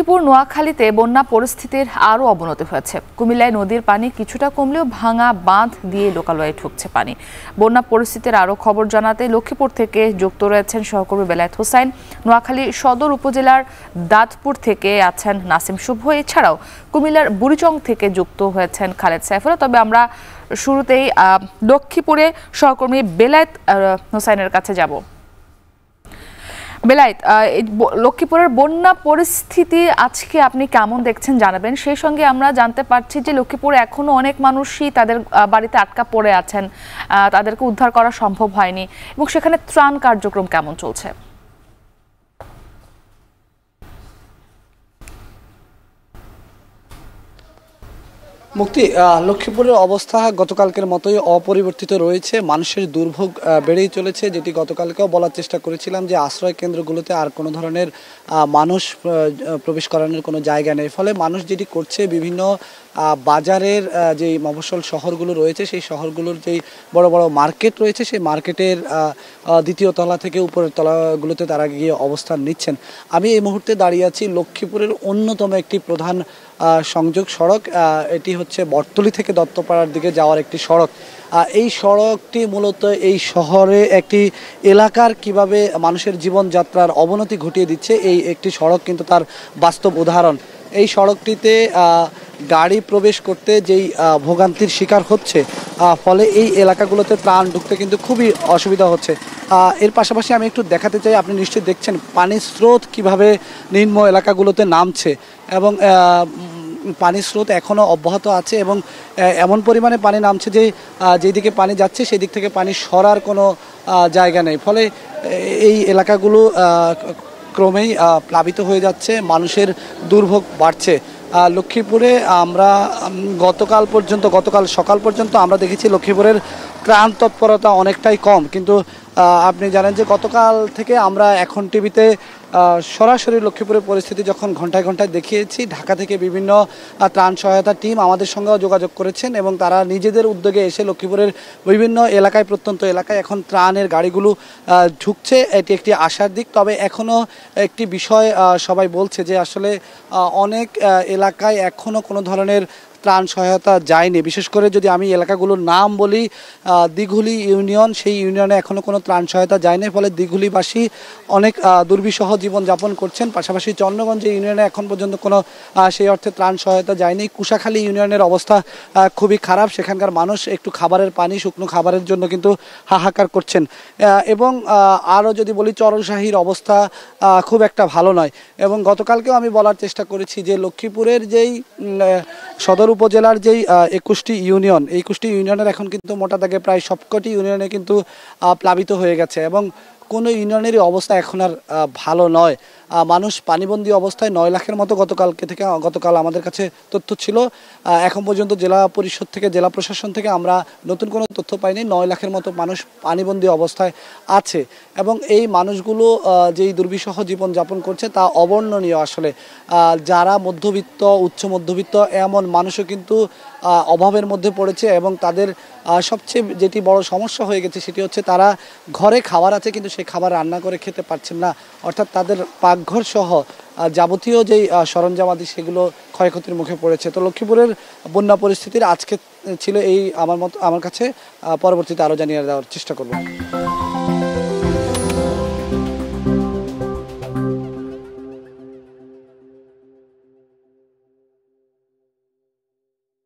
লক্ষ্মীপুর নোয়াখালীতে বন্যা পরিস্থিতির আরও অবনতি হয়েছে কুমিল্লায় নদীর পানি কিছুটা কমলেও ভাঙা বাঁধ দিয়ে লোকালয়ে ঢুকছে পানি বন্যা পরিস্থিতির আরও খবর জানাতে লক্ষ্মীপুর থেকে যুক্ত রয়েছেন সহকর্মী বেলায়ত হোসাইন নোয়াখালী সদর উপজেলার দাঁতপুর থেকে আছেন নাসিম শুভ এছাড়াও কুমিল্লার বুড়িচং থেকে যুক্ত হয়েছেন খালেদ সাইফুরা তবে আমরা শুরুতেই লক্ষ্মীপুরে সহকর্মী বেলায়েত হোসাইনের কাছে যাব বেলায়েত লক্ষ্মীপুরের বন্যা পরিস্থিতি আজকে আপনি কেমন দেখছেন জানাবেন সেই সঙ্গে আমরা জানতে পারছি যে লক্ষ্মীপুরে এখনও অনেক মানুষই তাদের বাড়িতে আটকা পড়ে আছেন তাদেরকে উদ্ধার করা সম্ভব হয়নি এবং সেখানে ত্রাণ কার্যক্রম কেমন চলছে মুক্তি লক্ষ্মীপুরের অবস্থা গতকালকের মতোই অপরিবর্তিত রয়েছে মানুষের দুর্ভোগ বেড়েই চলেছে যেটি গতকালকেও বলার চেষ্টা করেছিলাম যে আশ্রয় কেন্দ্রগুলোতে আর কোনো ধরনের মানুষ প্রবেশ করানোর কোনো জায়গা নেই ফলে মানুষ যেটি করছে বিভিন্ন বাজারের যেই মফস্বল শহরগুলো রয়েছে সেই শহরগুলোর যেই বড় বড় মার্কেট রয়েছে সেই মার্কেটের দ্বিতীয় তলা থেকে উপরের তলাগুলোতে তারা গিয়ে অবস্থান নিচ্ছেন আমি এই মুহূর্তে দাঁড়িয়ে আছি লক্ষ্মীপুরের অন্যতম একটি প্রধান সংযোগ সড়ক এটি হচ্ছে বটতলি থেকে দত্তপাড়ার দিকে যাওয়ার একটি সড়ক এই সড়কটি মূলত এই শহরে একটি এলাকার কিভাবে মানুষের জীবনযাত্রার অবনতি ঘটিয়ে দিচ্ছে এই একটি সড়ক কিন্তু তার বাস্তব উদাহরণ এই সড়কটিতে গাড়ি প্রবেশ করতে যেই ভোগান্তির শিকার হচ্ছে ফলে এই এলাকাগুলোতে প্রাণ ঢুকতে কিন্তু খুবই অসুবিধা হচ্ছে এর পাশাপাশি আমি একটু দেখাতে চাই আপনি নিশ্চয়ই দেখছেন পানির স্রোত কিভাবে নিম্ন এলাকাগুলোতে নামছে এবং পানির স্রোত এখনও অব্যাহত আছে এবং এমন পরিমাণে পানি নামছে যে যেদিকে পানি যাচ্ছে সেদিক থেকে পানি সরার কোনো জায়গা নেই ফলে এই এলাকাগুলো ক্রমেই প্লাবিত হয়ে যাচ্ছে মানুষের দুর্ভোগ বাড়ছে লক্ষ্মীপুরে আমরা গতকাল পর্যন্ত গতকাল সকাল পর্যন্ত আমরা দেখেছি লক্ষ্মীপুরের ত্রাণ তৎপরতা অনেকটাই কম কিন্তু আপনি জানেন যে গতকাল থেকে আমরা এখন টিভিতে সরাসরি লক্ষ্মীপুরের পরিস্থিতি যখন ঘন্টায় ঘন্টায় দেখিয়েছি ঢাকা থেকে বিভিন্ন ত্রাণ সহায়তা টিম আমাদের সঙ্গেও যোগাযোগ করেছেন এবং তারা নিজেদের উদ্যোগে এসে লক্ষ্মীপুরের বিভিন্ন এলাকায় প্রত্যন্ত এলাকায় এখন ত্রাণের গাড়িগুলো ঢুকছে এটি একটি আশার দিক তবে এখনও একটি বিষয় সবাই বলছে যে আসলে অনেক এলাকায় এখনও কোনো ধরনের ত্রাণ সহায়তা যায়নি বিশেষ করে যদি আমি এলাকাগুলোর নাম বলি দিঘুলি ইউনিয়ন সেই ইউনিয়নে এখনও কোনো ত্রাণ সহায়তা যায়নি ফলে দিঘুলিবাসী অনেক দুর্বিষহ জীবনযাপন করছেন পাশাপাশি চন্দ্রগঞ্জ ইউনিয়নে এখন পর্যন্ত কোনো সেই অর্থে ত্রাণ সহায়তা যায়নি কুশাখালী ইউনিয়নের অবস্থা খুবই খারাপ সেখানকার মানুষ একটু খাবারের পানি শুকনো খাবারের জন্য কিন্তু হাহাকার করছেন এবং আরও যদি বলি চরণশাহীর অবস্থা খুব একটা ভালো নয় এবং গতকালকেও আমি বলার চেষ্টা করেছি যে লক্ষ্মীপুরের যেই সদর উপজেলার যেই একুশটি ইউনিয়ন একুশটি ইউনিয়নের এখন কিন্তু মোটা দাগে প্রায় সবকটি ইউনিয়নে কিন্তু প্লাবিত হয়ে গেছে এবং কোনো ইউনিয়নেরই অবস্থা এখন আর ভালো নয় মানুষ পানিবন্দী অবস্থায় নয় লাখের মতো গতকালকে থেকে গতকাল আমাদের কাছে তথ্য ছিল এখন পর্যন্ত জেলা পরিষদ থেকে জেলা প্রশাসন থেকে আমরা নতুন কোনো তথ্য পাইনি নয় লাখের মতো মানুষ পানিবন্দী অবস্থায় আছে এবং এই মানুষগুলো যেই দুর্বিষহ জীবনযাপন করছে তা অবর্ণনীয় আসলে যারা মধ্যবিত্ত উচ্চ মধ্যবিত্ত এমন মানুষও কিন্তু অভাবের মধ্যে পড়েছে এবং তাদের সবচেয়ে যেটি বড় সমস্যা হয়ে গেছে সেটি হচ্ছে তারা ঘরে খাবার আছে কিন্তু সেই খাবার রান্না করে খেতে পারছেন না অর্থাৎ তাদের পাকঘর সহ যাবতীয় যেই সরঞ্জাম আদি সেগুলো ক্ষয়ক্ষতির মুখে পড়েছে তো লক্ষ্মীপুরের বন্যা পরিস্থিতির আজকে ছিল এই আমার মতো আমার কাছে পরবর্তীতে আরও জানিয়ে দেওয়ার চেষ্টা করব